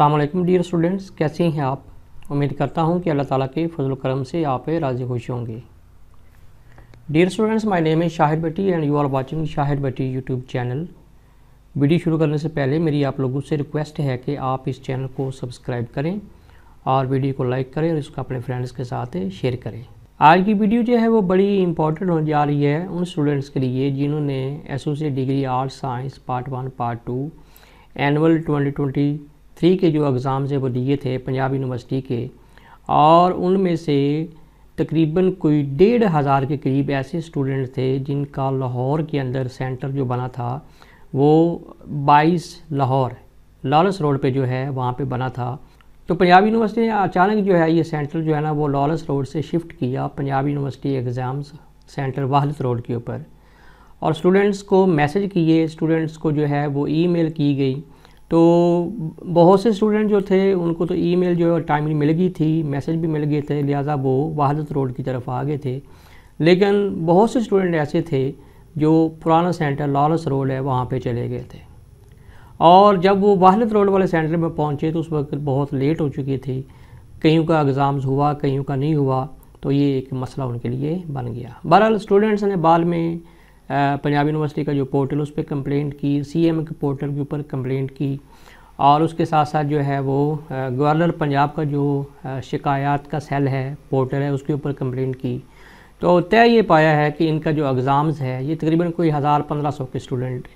अल्लाम dear students कैसे हैं आप उम्मीद करता हूं कि अल्लाह ताला के फजल करम से आप राज़ी खुश होंगे डियर स्टूडेंट्स माय नेम है Shahid Bhatti and you are watching Shahid Bhatti YouTube channel video शुरू करने से पहले मेरी आप लोगों से रिक्वेस्ट है कि आप इस चैनल को सब्सक्राइब करें और वीडियो को लाइक करें और इसको अपने फ्रेंड्स के साथ शेयर करें आज की वीडियो जो है वो बड़ी इंपॉर्टेंट होने जा रही है उन स्टूडेंट्स के लिए जिन्होंने associate degree arts science part one part two annual twenty three के जो एग्ज़ाम्स हैं वो दिए थे पंजाब यूनिवर्सिटी के और उनमें से तकरीबन कोई डेढ़ हज़ार के करीब ऐसे स्टूडेंट थे जिनका लाहौर के अंदर सेंटर जो बना था वो 22 लाहौर लॉलस रोड पे जो है वहाँ पे बना था तो पंजाब यूनिवर्सिटी ने अचानक जो है ये सेंटर जो है ना वो लॉलस रोड से शिफ्ट किया Punjab University exams centre Wahdat road के ऊपर और स्टूडेंट्स को मैसेज किए स्टूडेंट्स को जो है वो ईमेल की गई तो बहुत से स्टूडेंट जो थे उनको तो ईमेल जो है टाइमली मिल गई थी मैसेज भी मिल गए थे लिहाजा वो वहादत रोड की तरफ आ गए थे लेकिन बहुत से स्टूडेंट ऐसे थे जो पुराना सेंटर लॉलस रोड है वहाँ पे चले गए थे और जब वो वाहलत रोड वाले सेंटर में पहुँचे तो उस वक्त बहुत लेट हो चुकी थी कहीं का एग्ज़ाम्स हुआ कहीं का नहीं हुआ तो ये एक मसला उनके लिए बन गया बहरहाल स्टूडेंट्स ने बाद में पंजाब यूनिवर्सिटी का जो पोर्टल उस पर कंप्लेंट की सी एम के पोर्टल के ऊपर कंप्लेंट की और उसके साथ साथ जो है वो गवर्नर पंजाब का जो शिकायत का सेल है पोर्टल है उसके ऊपर कंप्लेंट की तो तय ये पाया है कि इनका जो एग्ज़ाम्स है ये तकरीबन कोई हज़ार पंद्रह सौ के स्टूडेंट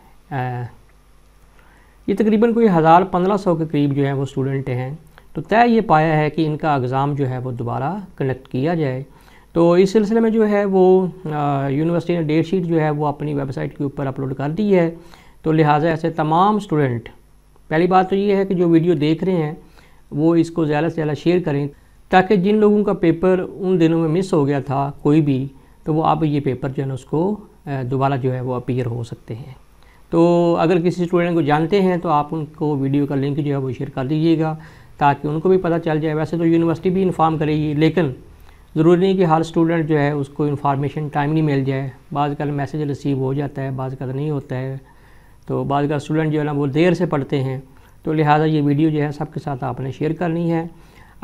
ये तकरीबन कोई हज़ार पंद्रह सौ के करीब जो है वो स्टूडेंट हैं तो तय ये पाया है कि इनका एग्ज़ाम जो है वो दोबारा कंडक्ट किया जाए तो इस सिलसिले में जो है वो यूनिवर्सिटी ने डेट शीट जो है वो अपनी वेबसाइट के ऊपर अपलोड कर दी है तो लिहाजा ऐसे तमाम स्टूडेंट पहली बात तो ये है कि जो वीडियो देख रहे हैं वो इसको ज़्यादा से ज़्यादा शेयर करें ताकि जिन लोगों का पेपर उन दिनों में मिस हो गया था कोई भी तो वो अब ये पेपर जो है उसको दोबारा जो है वो अपीयर हो सकते हैं तो अगर किसी स्टूडेंट को जानते हैं तो आप उनको वीडियो का लिंक जो है वो शेयर कर दीजिएगा ताकि उनको भी पता चल जाए वैसे तो यूनिवर्सिटी भी इन्फॉर्म करेगी लेकिन ज़रूरी नहीं कि हर स्टूडेंट जो है उसको इन्फॉर्मेशन टाइमली मिल जाए बाद कल मैसेज रिसीव हो जाता है बाद कल नहीं होता है तो बाद कल स्टूडेंट जो है ना वो देर से पढ़ते हैं तो लिहाजा ये वीडियो जो है सबके साथ आपने शेयर करनी है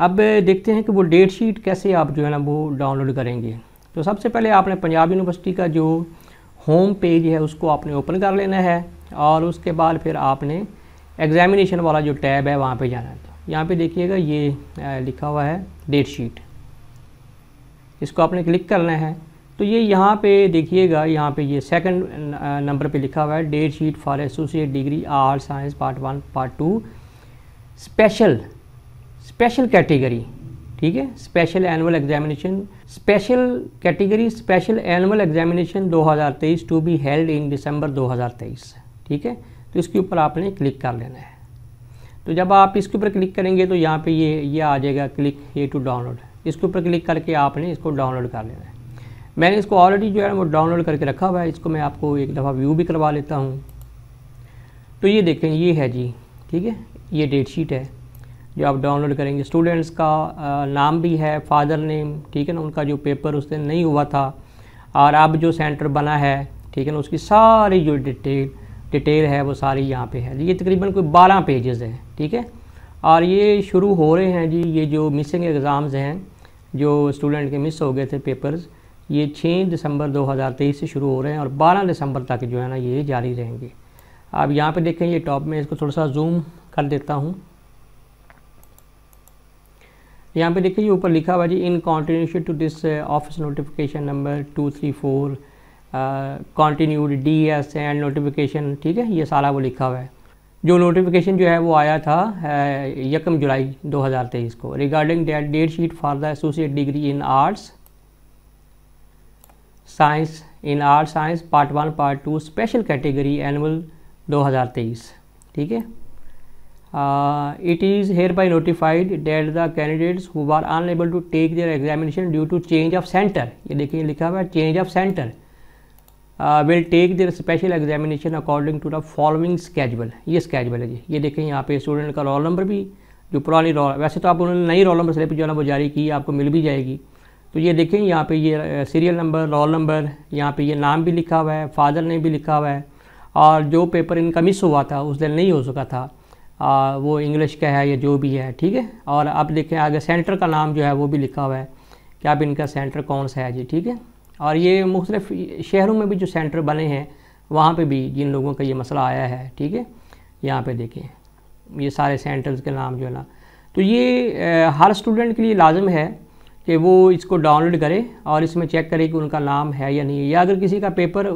अब देखते हैं कि वो डेट शीट कैसे आप जो है ना वो डाउनलोड करेंगे तो सबसे पहले आपने पंजाब यूनिवर्सिटी का जो होम पेज है उसको आपने ओपन कर लेना है और उसके बाद फिर आपने एग्ज़ामिनेशन वाला जो टैब है वहाँ पे जाना है तो यहाँ पे देखिएगा ये लिखा हुआ है डेट शीट इसको आपने क्लिक करना है तो ये यहाँ पे देखिएगा यहाँ पे ये सेकंड नंबर पे लिखा हुआ है date sheet for associate degree आर science part one part two special special category ठीक है special annual examination special category special annual examination 2023 to be held in December 2023 ठीक है तो इसके ऊपर आपने क्लिक कर लेना है तो जब आप इसके ऊपर क्लिक करेंगे तो यहाँ पे ये ये आ जाएगा क्लिक ये टू डाउनलोड इसके ऊपर क्लिक करके आपने इसको डाउनलोड कर लेना है मैंने इसको ऑलरेडी जो है वो डाउनलोड करके रखा हुआ है इसको मैं आपको एक दफ़ा व्यू भी करवा लेता हूँ तो ये देखें ये है जी ठीक है ये डेट शीट है जो आप डाउनलोड करेंगे स्टूडेंट्स का आ, नाम भी है फादर नेम ठीक है ना उनका जो पेपर उस दिन नहीं हुआ था और अब जो सेंटर बना है ठीक है ना उसकी सारी जो डिटेल डिटेल है वो सारी यहाँ पे है ये तकरीबन कोई बारह पेजेस हैं ठीक है और ये शुरू हो रहे हैं जी ये जो मिसिंग एग्ज़ाम्स हैं जो स्टूडेंट के मिस हो गए थे पेपर्स ये 6 दिसंबर 2023 से शुरू हो रहे हैं और 12 दिसंबर तक जो है ना ये जारी रहेंगे आप यहाँ पे देखें ये टॉप में इसको थोड़ा सा जूम कर देता हूँ यहाँ पे देखिए ऊपर लिखा हुआ जी in continuation to this office notification number two three four continued D S and notification ठीक है ये सारा वो लिखा हुआ है जो नोटिफिकेशन जो है वो आया था यकम जुलाई 2023 को regarding date date sheet for the associate degree in arts science in art science part one part two special category annual 2023 ठीक है it is hereby notified that the candidates who are unable to take their examination due to change of centre ये देखिए लिखा हुआ है change of centre will take their special examination according to the following schedule ये schedule है जी ये देखें यहाँ पे स्टूडेंट का रोल नंबर भी जो पुरानी रोल वैसे तो आप उन्होंने नई रोल नंबर स्लिप जो है ना वो जारी की आपको मिल भी जाएगी तो ये देखें यहाँ पे ये सीरियल नंबर रोल नंबर यहाँ पे ये नाम भी लिखा हुआ है फादर नेम भी लिखा हुआ है और जो पेपर इनका मिस हुआ था उस दिन नहीं हो सका था आ, uh, वो इंग्लिश का है या जो भी है ठीक है और आप देखें आगे सेंटर का नाम जो है वो भी लिखा हुआ है कि अब इनका सेंटर कौन सा है जी ठीक है और ये मुख्तलिफ शहरों में भी जो सेंटर बने हैं वहाँ पर भी जिन लोगों का ये मसला आया है ठीक है यहाँ पर देखें ये सारे सेंटर्स के नाम जो है ना तो ये हर स्टूडेंट के लिए लाजम है कि वो इसको डाउनलोड करे और इसमें चेक करे कि उनका नाम है या नहीं है या अगर किसी का पेपर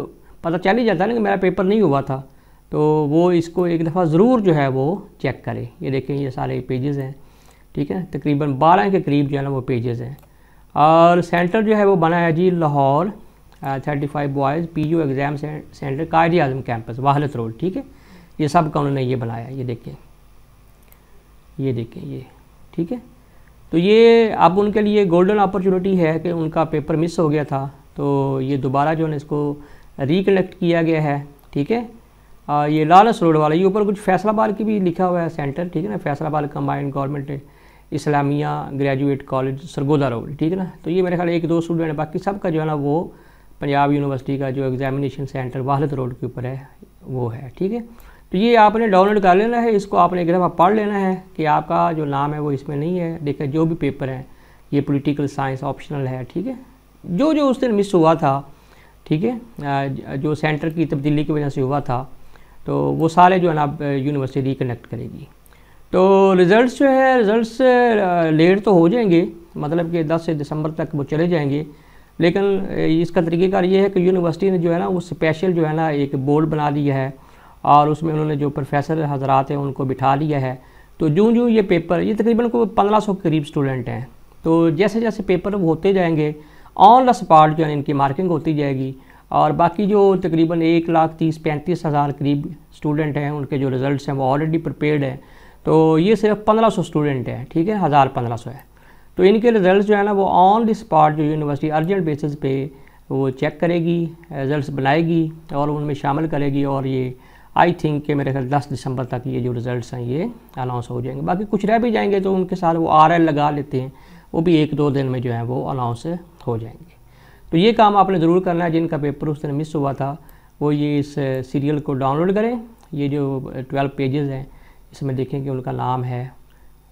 पता चल ही जाता है ना कि मेरा पेपर नहीं हुआ था तो वो इसको एक दफ़ा ज़रूर जो है वो चेक करे ये देखें ये सारे पेजेस हैं ठीक है तकरीबन बारह के करीब जो है ना वो पेजेस हैं और सेंटर जो है वो बना है जी Lahore thirty five boys P U exam centre Quaid Azam campus Wahdat road ठीक है ये सब का उन्होंने ये बनाया ये देखें ये देखें ये ठीक है तो ये अब उनके लिए गोल्डन अपॉर्चुनिटी है कि उनका पेपर मिस हो गया था तो ये दोबारा जो है इसको रिकनेक्ट किया गया है ठीक है ये लालस रोड वाला ये ऊपर कुछ फैसलाबाद की भी लिखा हुआ है सेंटर ठीक है ना Faisalabad combined government Islamia graduate college Sargodha road ठीक है ना तो ये मेरे ख्याल एक दो स्टूडेंट बाकी सब का जो है ना वो पंजाब यूनिवर्सिटी का जो एग्ज़ामिनेशन सेंटर वाहलत रोड के ऊपर है वो है ठीक है तो ये आपने डाउनलोड कर लेना है इसको आपने एक दफ़ा पढ़ लेना है कि आपका जो नाम है वो इसमें नहीं है देखें जो भी पेपर हैं ये पॉलिटिकल साइंस ऑप्शनल है ठीक है जो जो उस दिन मिस हुआ था ठीक है जो सेंटर की तब्दीली की वजह से हुआ था तो वो सारे जो है ना यूनिवर्सिटी रिकनेक्ट करेगी तो रिज़ल्ट्स जो है रिज़ल्ट्स लेट तो हो जाएंगे मतलब कि 10 से दिसंबर तक वो चले जाएंगे लेकिन इसका तरीक़ेकार ये है कि यूनिवर्सिटी ने जो है ना वो स्पेशल जो है ना एक बोर्ड बना दिया है और उसमें उन्होंने जो प्रोफेसर हजरात हैं उनको बिठा लिया है तो जूँ जूँ ये पेपर ये तकरीबन को पंद्रह सौ करीब स्टूडेंट हैं तो जैसे जैसे पेपर होते जाएंगे ऑन द स्पॉट जो है इनकी मार्किंग होती जाएगी और बाकी जो तकरीबन एक लाख तीस पैंतीस हज़ार करीब स्टूडेंट हैं उनके जो रिज़ल्ट हैं वो ऑलरेडी प्रिपेयर्ड हैं तो ये सिर्फ पंद्रह सौ स्टूडेंट हैं ठीक है हज़ार पंद्रह सौ है तो इनके रिजल्ट जो है ना वो ऑन द स्पॉट जो यूनिवर्सिटी अर्जेंट बेसिस पे वो चेक करेगी रिजल्ट्स बनाएगी और उनमें शामिल करेगी और ये आई थिंक के मेरे ख्याल दस दिसंबर तक ये जो रिज़ल्ट्स हैं ये अनाउंस हो जाएंगे बाकी कुछ रह भी जाएंगे तो उनके साथ वो आर लगा लेते हैं वो भी एक दो दिन में जो है वो अनाउंस हो जाएंगे तो ये काम आपने ज़रूर करना है जिनका पेपर उस दिन मिस हुआ था वो ये इस सीरियल को डाउनलोड करें ये जो ट्वेल्व पेजेज़ हैं इसमें देखें कि उनका नाम है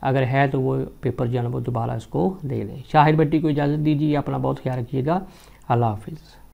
अगर है तो वो पेपर जो है वो दोबारा इसको दे दें शाहिर बेटी को इजाज़त दीजिए अपना बहुत ख्याल रखिएगा अल्लाह हाफिज़